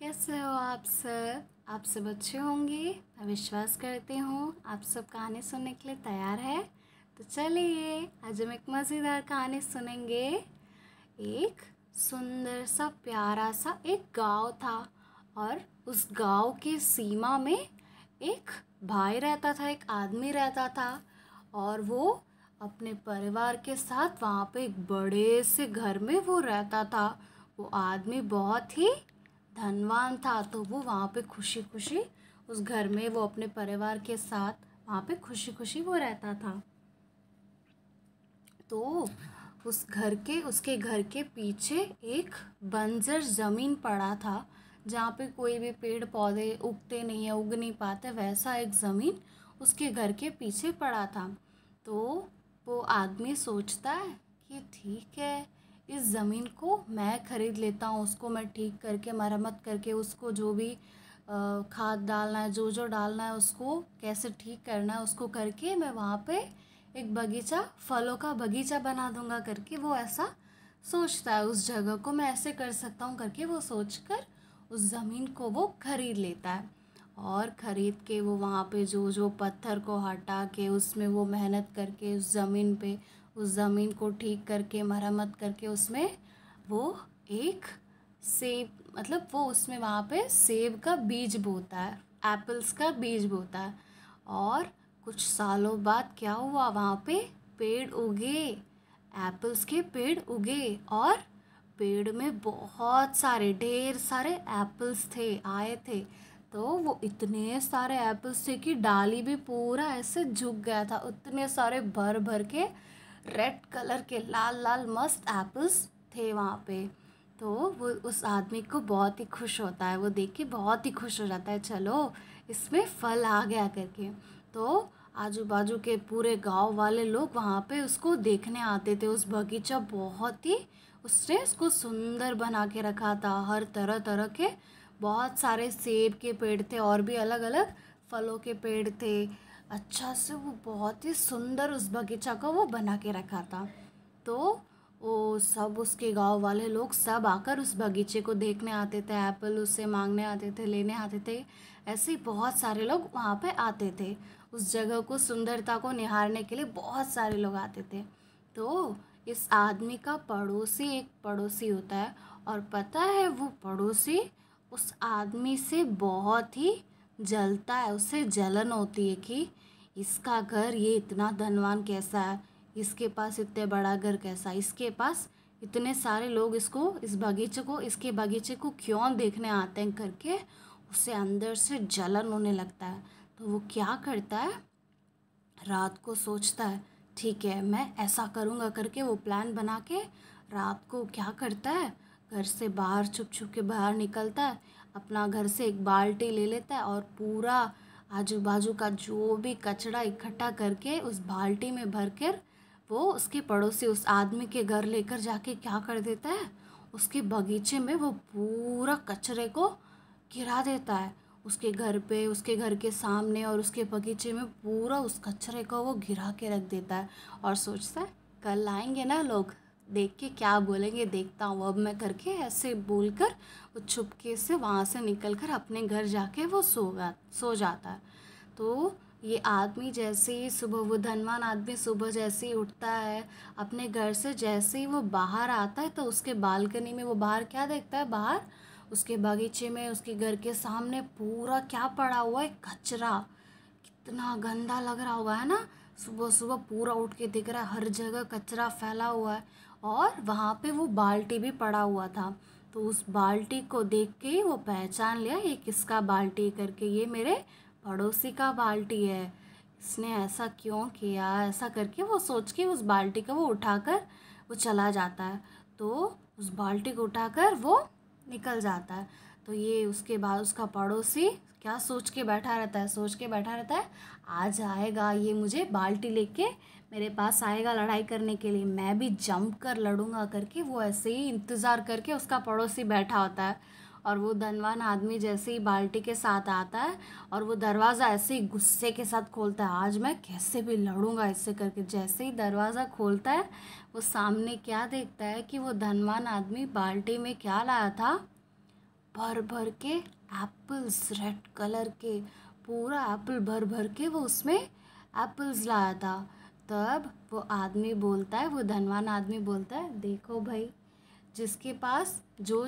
कैसे हो आप सर आप सब अच्छे होंगे मैं विश्वास करती हूँ आप सब कहानी सुनने के लिए तैयार है तो चलिए आज हम एक मज़ेदार कहानी सुनेंगे एक सुंदर सा प्यारा सा एक गांव था और उस गांव के सीमा में एक भाई रहता था एक आदमी रहता था और वो अपने परिवार के साथ वहाँ पे एक बड़े से घर में वो रहता था वो आदमी बहुत ही धनवान था तो वो वहाँ पे खुशी खुशी उस घर में वो अपने परिवार के साथ वहाँ पे खुशी खुशी वो रहता था तो उस घर के उसके घर के पीछे एक बंजर ज़मीन पड़ा था जहाँ पे कोई भी पेड़ पौधे उगते नहीं है उग नहीं पाते वैसा एक ज़मीन उसके घर के पीछे पड़ा था तो वो आदमी सोचता है कि ठीक है इस ज़मीन को मैं ख़रीद लेता हूँ उसको मैं ठीक करके मरम्मत करके उसको जो भी खाद डालना है जो जो डालना है उसको कैसे ठीक करना है उसको करके मैं वहाँ पे एक बगीचा फलों का बगीचा बना दूँगा करके वो ऐसा सोचता है उस जगह को मैं ऐसे कर सकता हूँ करके वो सोच कर उस ज़मीन को वो ख़रीद लेता है और ख़रीद के वो वहाँ पे जो जो पत्थर को हटा के उसमें वो मेहनत करके उस ज़मीन पे उस ज़मीन को ठीक करके मरम्मत करके उसमें वो एक सेब मतलब वो उसमें वहाँ पे सेब का बीज बोता है एप्पल्स का बीज बोता है और कुछ सालों बाद क्या हुआ वहाँ पे पेड़ उगे एप्पल्स के पेड़ उगे और पेड़ में बहुत सारे ढेर सारे एप्पल्स थे आए थे तो वो इतने सारे एप्पल्स थे कि डाली भी पूरा ऐसे झुक गया था उतने सारे भर भर के रेड कलर के लाल लाल मस्त एप्पल्स थे वहाँ पे तो वो उस आदमी को बहुत ही खुश होता है वो देख के बहुत ही खुश हो जाता है चलो इसमें फल आ गया करके तो आजू बाजू के पूरे गांव वाले लोग वहाँ पे उसको देखने आते थे उस बगीचा बहुत ही उसने उसको सुंदर बना के रखा था हर तरह तरह के बहुत सारे सेब के पेड़ थे और भी अलग अलग फलों के पेड़ थे अच्छा से वो बहुत ही सुंदर उस बगीचा को वो बना के रखा था तो वो सब उसके गांव वाले लोग सब आकर उस बगीचे को देखने आते थे एप्पल उससे मांगने आते थे लेने आते थे ऐसे ही बहुत सारे लोग वहाँ पे आते थे उस जगह को सुंदरता को निहारने के लिए बहुत सारे लोग आते थे तो इस आदमी का पड़ोसी एक पड़ोसी होता है और पता है वो पड़ोसी उस आदमी से बहुत ही जलता है उससे जलन होती है कि इसका घर ये इतना धनवान कैसा है इसके पास इतने बड़ा घर कैसा है इसके पास इतने सारे लोग इसको इस बगीचे को इसके बगीचे को क्यों देखने आते हैं करके उसे अंदर से जलन होने लगता है तो वो क्या करता है रात को सोचता है ठीक है मैं ऐसा करूँगा करके वो प्लान बना के रात को क्या करता है घर से बाहर छुप छुप के बाहर निकलता है अपना घर से एक बाल्टी ले लेता है और पूरा आजू बाजू का जो भी कचरा इकट्ठा करके उस बाल्टी में भर कर वो उसके पड़ोसी उस आदमी के घर लेकर जाके क्या कर देता है उसके बगीचे में वो पूरा कचरे को गिरा देता है उसके घर पे उसके घर के सामने और उसके बगीचे में पूरा उस कचरे को वो गिरा के रख देता है और सोचता है कल आएंगे ना लोग देख के क्या बोलेंगे देखता हूँ अब मैं करके ऐसे बोल कर वो छुपके से वहाँ से निकल कर अपने घर जाके वो सो गा सो जाता है तो ये आदमी जैसे ही सुबह वो धनवान आदमी सुबह जैसे ही उठता है अपने घर से जैसे ही वो बाहर आता है तो उसके बालकनी में वो बाहर क्या देखता है बाहर उसके बगीचे में उसके घर के सामने पूरा क्या पड़ा हुआ है कचरा कितना गंदा लग रहा होगा है ना सुबह सुबह पूरा उठ के दिख रहा है हर जगह कचरा फैला हुआ है और वहाँ पे वो बाल्टी भी पड़ा हुआ था तो उस बाल्टी को देख के वो पहचान लिया ये किसका बाल्टी करके ये मेरे पड़ोसी का बाल्टी है इसने ऐसा क्यों किया ऐसा करके वो सोच के उस बाल्टी का वो उठाकर वो चला जाता है तो उस बाल्टी को उठाकर वो निकल जाता है तो ये उसके बाद उसका पड़ोसी क्या सोच के बैठा रहता है सोच के बैठा रहता है आज आएगा ये मुझे बाल्टी लेके मेरे पास आएगा लड़ाई करने के लिए मैं भी जंप कर लड़ूंगा करके वो ऐसे ही इंतज़ार करके उसका पड़ोसी बैठा होता है और वो धनवान आदमी जैसे ही बाल्टी के साथ आता है और वो दरवाज़ा ऐसे ही गुस्से के साथ खोलता है आज मैं कैसे भी लड़ूंगा ऐसे करके जैसे ही दरवाज़ा खोलता है वो सामने क्या देखता है कि वो धनवान आदमी बाल्टी में क्या लाया था भर भर के एप्पल्स रेड कलर के पूरा एप्पल भर भर के वो उसमें एप्पल्स लाया था तब वो आदमी बोलता है वो धनवान आदमी बोलता है देखो भाई जिसके पास जो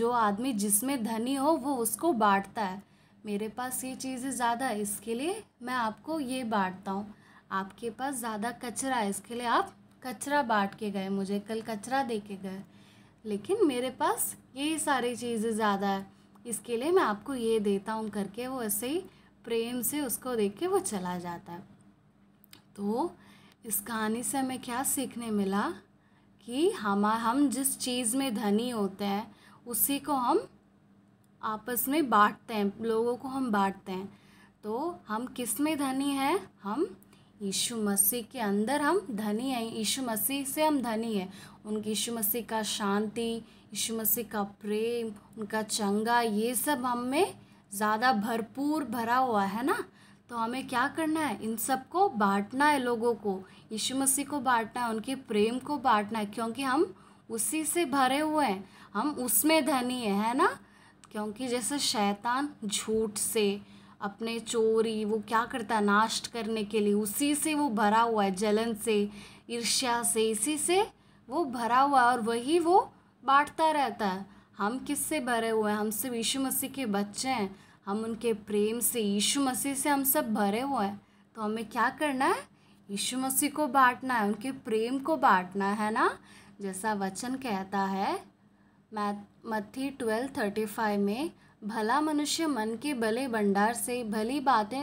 जो आदमी जिसमें धनी हो वो उसको बांटता है मेरे पास ये चीज़ें ज़्यादा है इसके लिए मैं आपको ये बांटता हूँ आपके पास ज़्यादा कचरा है इसके लिए आप कचरा बांट के गए मुझे कल कचरा दे के गए लेकिन मेरे पास यही सारी चीज़ें ज़्यादा है इसके लिए मैं आपको ये देता हूँ करके वो ऐसे ही प्रेम से उसको देख के वो चला जाता है तो इस कहानी से हमें क्या सीखने मिला कि हम हम जिस चीज़ में धनी होते हैं उसी को हम आपस में बांटते हैं लोगों को हम बांटते हैं तो हम किस में धनी हैं हम यीशु मसीह के अंदर हम धनी हैं यीशु मसीह से हम धनी हैं उनकी यीशु मसीह का शांति यीशु मसीह का प्रेम उनका चंगा ये सब हम में ज़्यादा भरपूर भरा हुआ है ना तो हमें क्या करना है इन सब को बांटना है लोगों को यीशु मसीह को बांटना है उनके प्रेम को बांटना है क्योंकि हम उसी से भरे हुए हैं हम उसमें धनी है, है ना क्योंकि जैसे शैतान झूठ से अपने चोरी वो क्या करता है नाश्त करने के लिए उसी से वो भरा हुआ है जलन से ईर्ष्या से इसी से वो भरा हुआ है और वही वो बांटता रहता है हम किससे भरे हुए हैं हम सब यीशु मसीह के बच्चे हैं हम उनके प्रेम से यीशु मसीह से हम सब भरे हुए हैं तो हमें क्या करना है यीशु मसीह को बांटना है उनके प्रेम को बांटना है ना जैसा वचन कहता है मैथ मत्थी ट्वेल्व थर्टी फाइव में भला मनुष्य मन के भले भंडार से भली बातें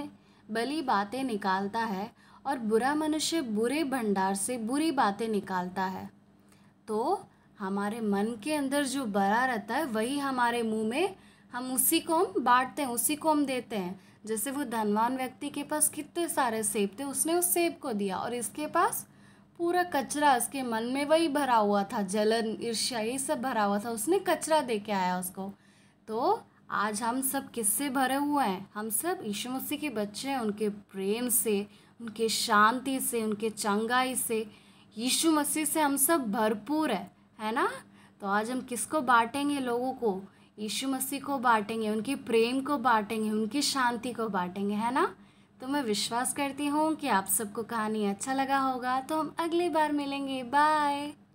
भली बातें निकालता है और बुरा मनुष्य बुरे भंडार से बुरी बातें निकालता है तो हमारे मन के अंदर जो बड़ा रहता है वही हमारे मुंह में हम उसी को हम बांटते हैं उसी को हम देते हैं जैसे वो धनवान व्यक्ति के पास कितने सारे सेब थे उसने उस सेब को दिया और इसके पास पूरा कचरा उसके मन में वही भरा हुआ था जलन ईर्ष्या ये सब भरा हुआ था उसने कचरा दे के आया उसको तो आज हम सब किससे भरे हुए हैं हम सब यीशु मसीह के बच्चे हैं उनके प्रेम से उनके शांति से उनके चंगाई से यीशु मसीह से हम सब भरपूर है है ना तो आज हम किसको बांटेंगे लोगों को यीशु मसीह को बांटेंगे उनके प्रेम को बांटेंगे उनकी शांति को बांटेंगे है ना तो मैं विश्वास करती हूँ कि आप सबको कहानी अच्छा लगा होगा तो हम अगली बार मिलेंगे बाय